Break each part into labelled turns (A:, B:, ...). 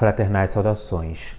A: Fraternais saudações.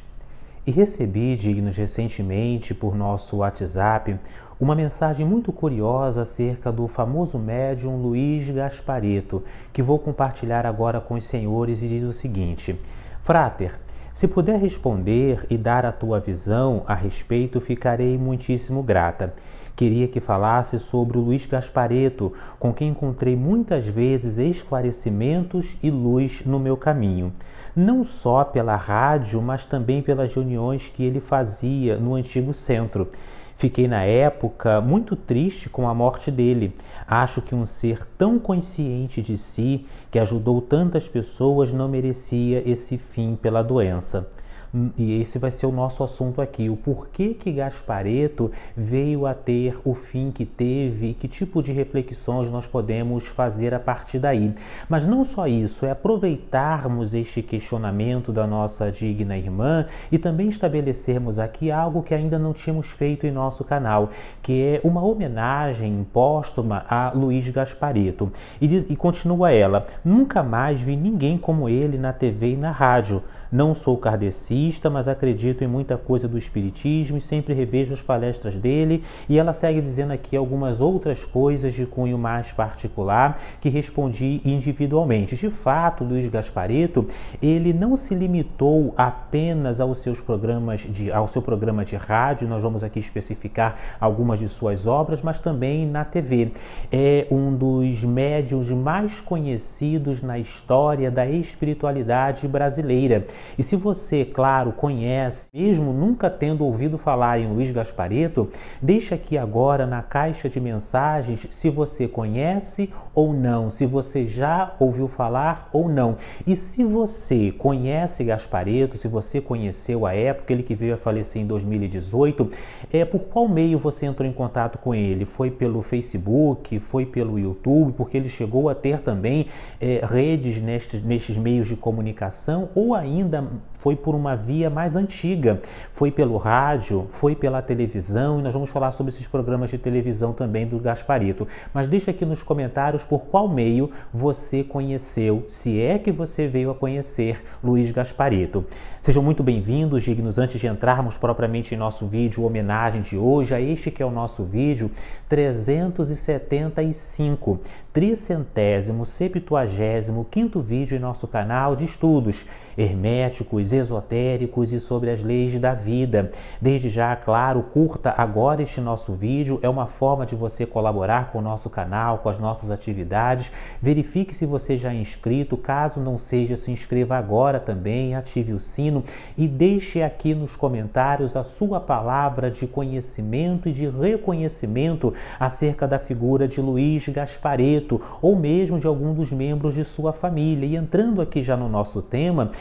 A: E recebi, dignos recentemente, por nosso WhatsApp, uma mensagem muito curiosa acerca do famoso médium Luiz Gaspareto, que vou compartilhar agora com os senhores e diz o seguinte: Frater, se puder responder e dar a tua visão a respeito, ficarei muitíssimo grata. Queria que falasse sobre o Luiz Gaspareto, com quem encontrei muitas vezes esclarecimentos e luz no meu caminho. Não só pela rádio, mas também pelas reuniões que ele fazia no antigo centro. Fiquei na época muito triste com a morte dele. Acho que um ser tão consciente de si, que ajudou tantas pessoas, não merecia esse fim pela doença. Hum, e esse vai ser o nosso assunto aqui, o porquê que Gaspareto veio a ter o fim que teve, que tipo de reflexões nós podemos fazer a partir daí. Mas não só isso, é aproveitarmos este questionamento da nossa digna irmã e também estabelecermos aqui algo que ainda não tínhamos feito em nosso canal, que é uma homenagem póstuma a Luiz Gaspareto. E, diz, e continua ela: nunca mais vi ninguém como ele na TV e na rádio. Não sou kardecista, mas acredito em muita coisa do espiritismo e sempre revejo as palestras dele. E ela segue dizendo aqui algumas outras coisas de cunho mais particular que respondi individualmente. De fato, Luiz Gaspareto, ele não se limitou apenas aos seus programas de ao seu programa de rádio, nós vamos aqui especificar algumas de suas obras, mas também na TV. É um dos médiums mais conhecidos na história da espiritualidade brasileira. E se você, claro, conhece, mesmo nunca tendo ouvido falar em Luiz Gaspareto, deixa aqui agora na caixa de mensagens se você conhece ou não, se você já ouviu falar ou não. E se você conhece Gaspareto, se você conheceu a época, ele que veio a falecer em 2018, é por qual meio você entrou em contato com ele? Foi pelo Facebook? Foi pelo YouTube? Porque ele chegou a ter também é, redes nestes, nestes meios de comunicação ou ainda ainda foi por uma via mais antiga, foi pelo rádio, foi pela televisão, e nós vamos falar sobre esses programas de televisão também do Gasparito. Mas deixa aqui nos comentários por qual meio você conheceu, se é que você veio a conhecer Luiz Gasparito. Sejam muito bem-vindos, dignos, antes de entrarmos propriamente em nosso vídeo homenagem de hoje, a este que é o nosso vídeo 375, tricentésimo, septuagésimo, quinto vídeo em nosso canal de estudos. Hermes herméticos, esotéricos e sobre as leis da vida. Desde já, claro, curta agora este nosso vídeo, é uma forma de você colaborar com o nosso canal, com as nossas atividades. Verifique se você já é inscrito, caso não seja, se inscreva agora também, ative o sino e deixe aqui nos comentários a sua palavra de conhecimento e de reconhecimento acerca da figura de Luiz Gaspareto ou mesmo de algum dos membros de sua família. E entrando aqui já no nosso tema,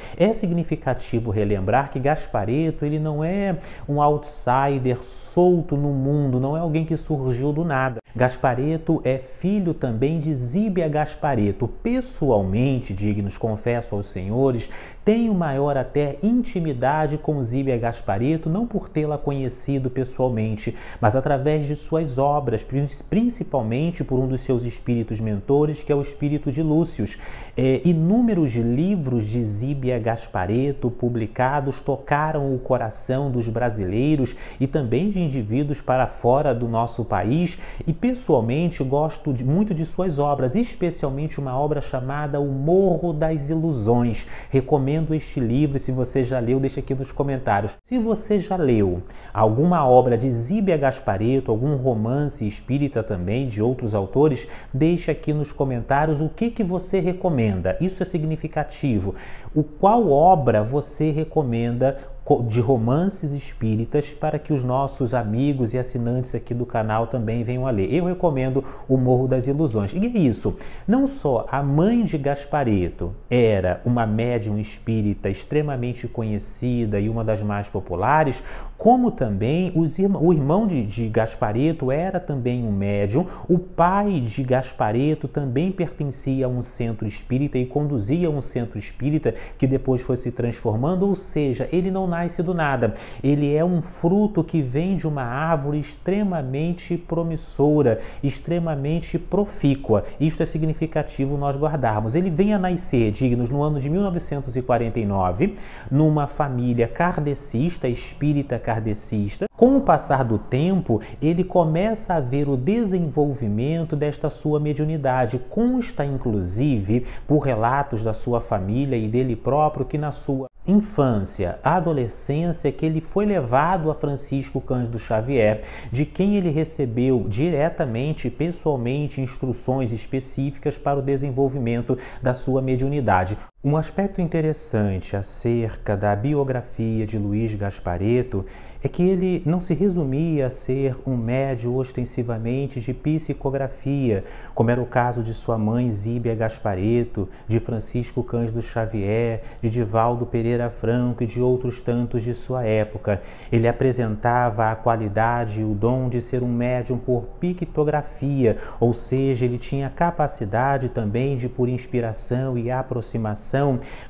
A: significativo relembrar que Gaspareto ele não é um outsider solto no mundo, não é alguém que surgiu do nada. Gaspareto é filho também de Zíbia Gaspareto. Pessoalmente, dignos, confesso aos senhores, tenho maior até intimidade com Zíbia Gasparito, não por tê-la conhecido pessoalmente, mas através de suas obras, principalmente por um dos seus espíritos mentores, que é o espírito de Lúcius. É, inúmeros livros de Zíbia Gasparito publicados tocaram o coração dos brasileiros e também de indivíduos para fora do nosso país, e pessoalmente gosto de, muito de suas obras, especialmente uma obra chamada O Morro das Ilusões. Recomendo lendo este livro, se você já leu, deixa aqui nos comentários. Se você já leu alguma obra de Zíbia Gaspareto, algum romance espírita também de outros autores, deixa aqui nos comentários o que, que você recomenda. Isso é significativo. O qual obra você recomenda de romances espíritas para que os nossos amigos e assinantes aqui do canal também venham a ler. Eu recomendo O Morro das Ilusões. E é isso. Não só a mãe de Gaspareto era uma médium espírita extremamente conhecida e uma das mais populares, como também o irmão de, de Gaspareto era também um médium, o pai de Gaspareto também pertencia a um centro espírita e conduzia um centro espírita que depois foi se transformando, ou seja, ele não nasceu nasce do nada. Ele é um fruto que vem de uma árvore extremamente promissora, extremamente profícua. Isto é significativo nós guardarmos. Ele vem a nascer, dignos, no ano de 1949, numa família kardecista, espírita kardecista. Com o passar do tempo, ele começa a ver o desenvolvimento desta sua mediunidade. Consta, inclusive, por relatos da sua família e dele próprio, que na sua infância, adolescência que ele foi levado a Francisco Cândido Xavier, de quem ele recebeu diretamente, pessoalmente, instruções específicas para o desenvolvimento da sua mediunidade. Um aspecto interessante acerca da biografia de Luiz Gaspareto é que ele não se resumia a ser um médio ostensivamente de psicografia, como era o caso de sua mãe Zíbia Gaspareto, de Francisco Cândido Xavier, de Divaldo Pereira Franco e de outros tantos de sua época. Ele apresentava a qualidade e o dom de ser um médium por pictografia, ou seja, ele tinha capacidade também de, por inspiração e aproximação,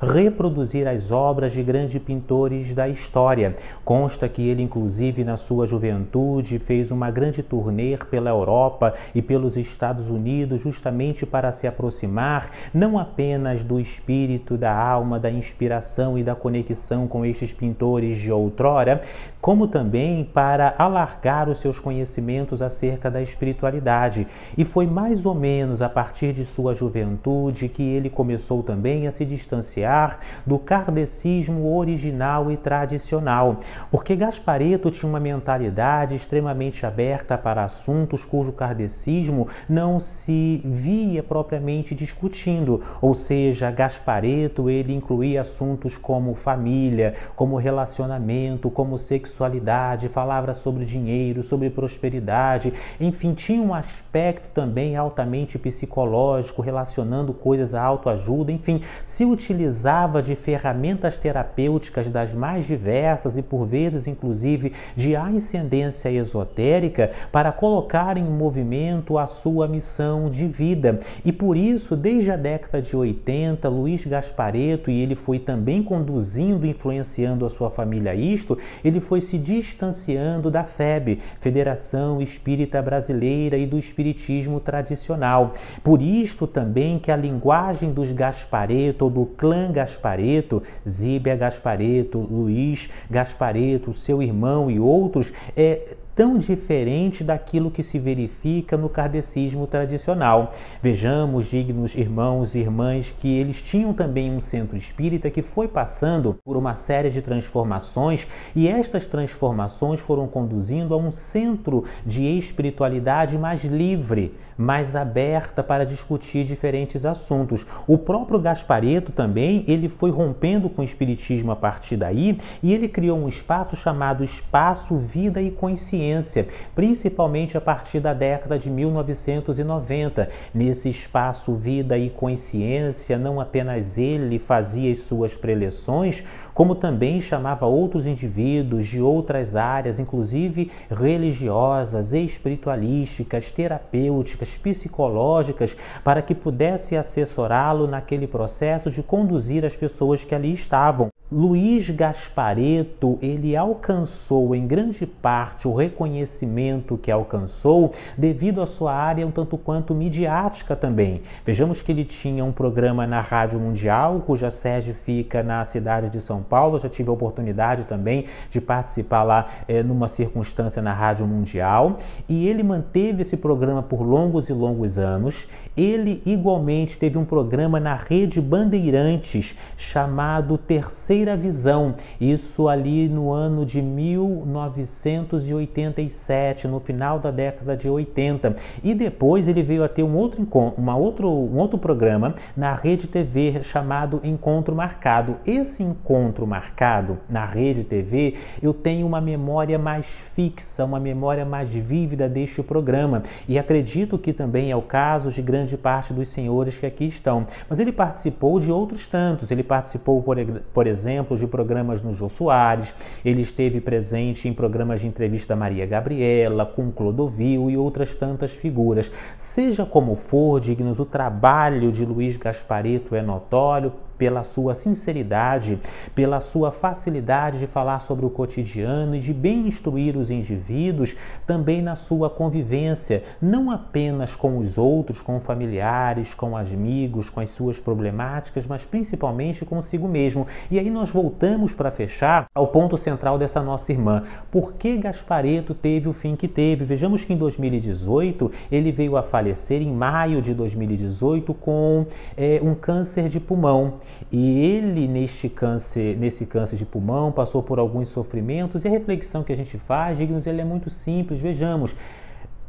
A: reproduzir as obras de grandes pintores da história. Consta que ele, inclusive, na sua juventude, fez uma grande turnê pela Europa e pelos Estados Unidos, justamente para se aproximar não apenas do espírito, da alma, da inspiração e da conexão com estes pintores de outrora, como também para alargar os seus conhecimentos acerca da espiritualidade. E foi mais ou menos a partir de sua juventude que ele começou também a se distanciar do kardecismo original e tradicional, porque Gaspareto tinha uma mentalidade extremamente aberta para assuntos cujo kardecismo não se via propriamente discutindo, ou seja, Gaspareto ele incluía assuntos como família, como relacionamento, como sexualidade, falava sobre dinheiro, sobre prosperidade, enfim, tinha um aspecto também altamente psicológico, relacionando coisas à autoajuda, enfim, se se utilizava de ferramentas terapêuticas das mais diversas e por vezes inclusive de ascendência esotérica para colocar em movimento a sua missão de vida. E por isso, desde a década de 80, Luiz Gaspareto, e ele foi também conduzindo, influenciando a sua família isto, ele foi se distanciando da FEB, Federação Espírita Brasileira e do Espiritismo Tradicional. Por isto também que a linguagem dos Gaspareto do clã Gaspareto, Zíbia Gaspareto, Luiz Gaspareto, seu irmão e outros, é, tão diferente daquilo que se verifica no kardecismo tradicional. Vejamos, dignos irmãos e irmãs, que eles tinham também um centro espírita que foi passando por uma série de transformações e estas transformações foram conduzindo a um centro de espiritualidade mais livre, mais aberta para discutir diferentes assuntos. O próprio Gaspareto também, ele foi rompendo com o espiritismo a partir daí e ele criou um espaço chamado Espaço Vida e Consciência experiência, principalmente a partir da década de 1990. Nesse espaço Vida e Consciência, não apenas ele fazia as suas preleções, como também chamava outros indivíduos de outras áreas, inclusive religiosas, espiritualísticas, terapêuticas, psicológicas, para que pudesse assessorá-lo naquele processo de conduzir as pessoas que ali estavam. Luiz Gaspareto, ele alcançou em grande parte o reconhecimento que alcançou devido à sua área um tanto quanto midiática também. Vejamos que ele tinha um programa na Rádio Mundial, cuja sede fica na cidade de São Paulo. Eu já tive a oportunidade também de participar lá é, numa circunstância na Rádio Mundial. E ele manteve esse programa por longos e longos anos. Ele igualmente teve um programa na Rede Bandeirantes chamado Terceiro primeira visão, isso ali no ano de 1987, no final da década de 80. E depois ele veio a ter um outro, uma outro, um outro programa na Rede TV chamado Encontro Marcado. Esse encontro marcado na Rede TV, eu tenho uma memória mais fixa, uma memória mais vívida deste programa. E acredito que também é o caso de grande parte dos senhores que aqui estão. Mas ele participou de outros tantos. Ele participou, por, por exemplo, exemplos de programas no Jô Soares, ele esteve presente em programas de entrevista Maria Gabriela, com Clodovil e outras tantas figuras. Seja como for, dignos, o trabalho de Luiz Gaspareto é notório, pela sua sinceridade, pela sua facilidade de falar sobre o cotidiano e de bem instruir os indivíduos também na sua convivência, não apenas com os outros, com familiares, com amigos, com as suas problemáticas, mas principalmente consigo mesmo. E aí nós voltamos para fechar ao ponto central dessa nossa irmã. Por que Gaspareto teve o fim que teve? Vejamos que em 2018 ele veio a falecer em maio de 2018 com é, um câncer de pulmão. E ele, neste câncer, nesse câncer de pulmão, passou por alguns sofrimentos e a reflexão que a gente faz, dignos, ele é muito simples. Vejamos,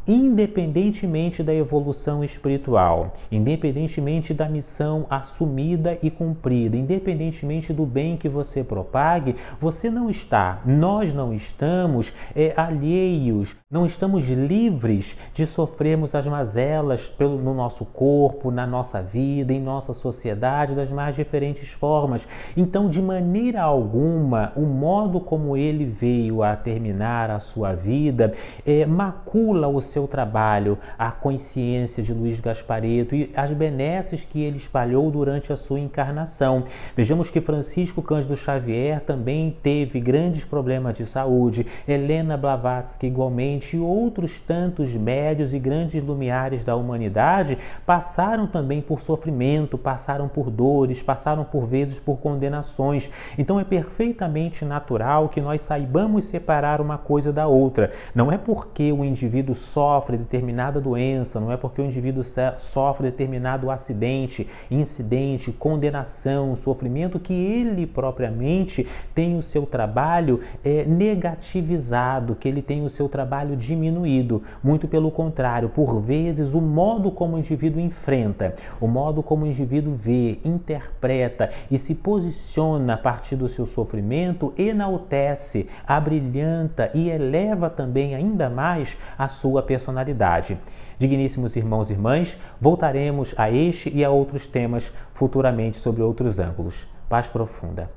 A: independentemente da evolução espiritual, independentemente da missão assumida e cumprida, independentemente do bem que você propague, você não está, nós não estamos é, alheios, não estamos livres de sofrermos as mazelas pelo, no nosso corpo, na nossa vida, em nossa sociedade, das mais diferentes formas. Então, de maneira alguma, o modo como ele veio a terminar a sua vida é, macula o seu trabalho, a consciência de Luiz Gaspareto e as benesses que ele espalhou durante a sua encarnação. Vejamos que Francisco Cândido Xavier também teve grandes problemas de saúde, Helena Blavatsky igualmente e outros tantos médios e grandes lumiares da humanidade passaram também por sofrimento, passaram por dores, passaram por vezes por condenações. Então é perfeitamente natural que nós saibamos separar uma coisa da outra. Não é porque o indivíduo só sofre determinada doença, não é porque o indivíduo sofre determinado acidente, incidente, condenação, sofrimento, que ele propriamente tem o seu trabalho é, negativizado, que ele tem o seu trabalho diminuído. Muito pelo contrário, por vezes o modo como o indivíduo enfrenta, o modo como o indivíduo vê, interpreta e se posiciona a partir do seu sofrimento enaltece, abrilhanta e eleva também ainda mais a sua personalidade. Digníssimos irmãos e irmãs, voltaremos a este e a outros temas futuramente sobre outros ângulos. Paz profunda.